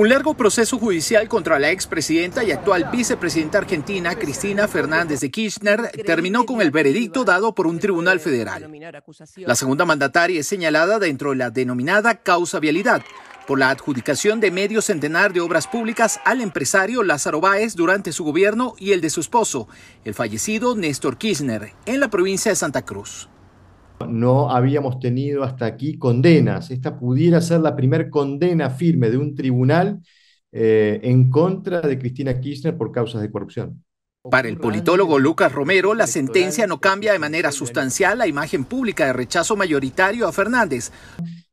Un largo proceso judicial contra la expresidenta y actual vicepresidenta argentina Cristina Fernández de Kirchner terminó con el veredicto dado por un tribunal federal. La segunda mandataria es señalada dentro de la denominada causa vialidad por la adjudicación de medio centenar de obras públicas al empresario Lázaro Báez durante su gobierno y el de su esposo, el fallecido Néstor Kirchner, en la provincia de Santa Cruz. No habíamos tenido hasta aquí condenas. Esta pudiera ser la primera condena firme de un tribunal eh, en contra de Cristina Kirchner por causas de corrupción. Para el politólogo Lucas Romero, la sentencia no cambia de manera sustancial la imagen pública de rechazo mayoritario a Fernández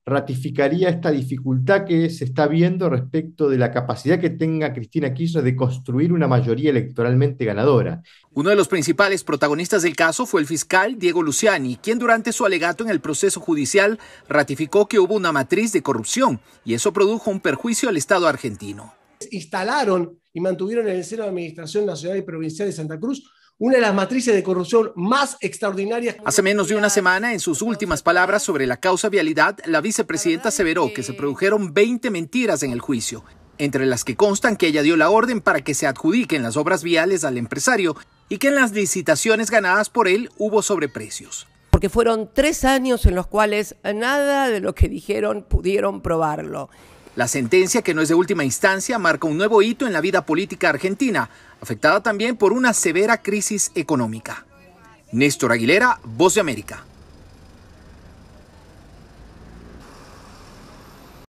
ratificaría esta dificultad que se está viendo respecto de la capacidad que tenga Cristina Kirchner de construir una mayoría electoralmente ganadora. Uno de los principales protagonistas del caso fue el fiscal Diego Luciani, quien durante su alegato en el proceso judicial ratificó que hubo una matriz de corrupción y eso produjo un perjuicio al Estado argentino instalaron y mantuvieron en el seno de la Administración Nacional y Provincial de Santa Cruz una de las matrices de corrupción más extraordinarias. Hace menos de una semana, en sus últimas palabras sobre la causa vialidad, la vicepresidenta aseveró que se produjeron 20 mentiras en el juicio, entre las que constan que ella dio la orden para que se adjudiquen las obras viales al empresario y que en las licitaciones ganadas por él hubo sobreprecios. Porque fueron tres años en los cuales nada de lo que dijeron pudieron probarlo. La sentencia, que no es de última instancia, marca un nuevo hito en la vida política argentina, afectada también por una severa crisis económica. Néstor Aguilera, Voz de América.